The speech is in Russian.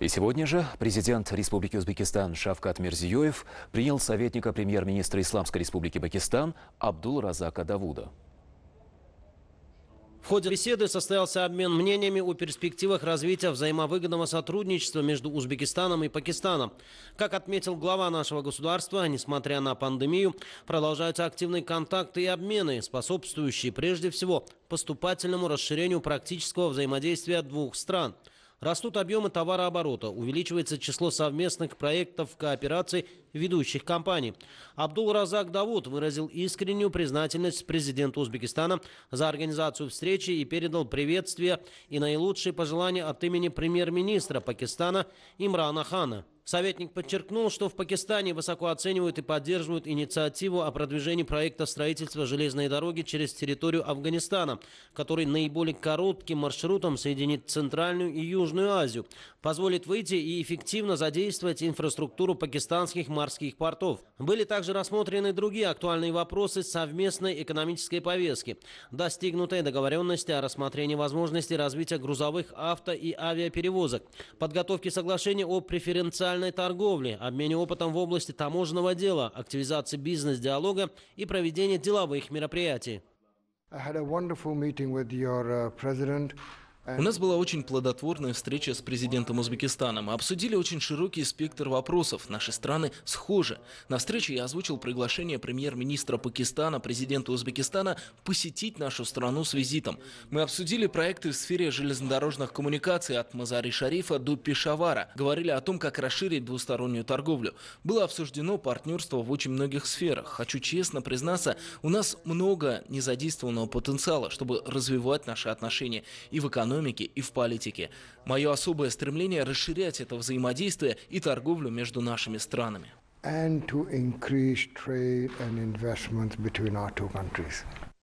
И сегодня же президент Республики Узбекистан Шавкат Мирзиёев принял советника премьер-министра Исламской Республики Пакистан Абдул Разака Давуда. В ходе беседы состоялся обмен мнениями о перспективах развития взаимовыгодного сотрудничества между Узбекистаном и Пакистаном. Как отметил глава нашего государства, несмотря на пандемию, продолжаются активные контакты и обмены, способствующие прежде всего поступательному расширению практического взаимодействия двух стран – Растут объемы товарооборота, увеличивается число совместных проектов кооперации ведущих компаний. Абдул Разак Давуд выразил искреннюю признательность президенту Узбекистана за организацию встречи и передал приветствие и наилучшие пожелания от имени премьер-министра Пакистана Имрана Хана. Советник подчеркнул, что в Пакистане высоко оценивают и поддерживают инициативу о продвижении проекта строительства железной дороги через территорию Афганистана, который наиболее коротким маршрутом соединит Центральную и Южную Азию, позволит выйти и эффективно задействовать инфраструктуру пакистанских морских портов. Были также рассмотрены другие актуальные вопросы совместной экономической повестки, достигнутые договоренности о рассмотрении возможности развития грузовых авто и авиаперевозок, подготовки соглашений о преференциальной торговле, обмене опытом в области таможенного дела, активизации бизнес-диалога и проведения деловых мероприятий. I had a wonderful meeting with your uh, president. У нас была очень плодотворная встреча с президентом Узбекистана. Мы обсудили очень широкий спектр вопросов. Наши страны схожи. На встрече я озвучил приглашение премьер-министра Пакистана, президента Узбекистана посетить нашу страну с визитом. Мы обсудили проекты в сфере железнодорожных коммуникаций от Мазари Шарифа до Пешавара. Говорили о том, как расширить двустороннюю торговлю. Было обсуждено партнерство в очень многих сферах. Хочу честно признаться, у нас много незадействованного потенциала, чтобы развивать наши отношения и в экономике, экономике и в политике. Мое особое стремление – расширять это взаимодействие и торговлю между нашими странами. and to increase trade and investments between our two countries.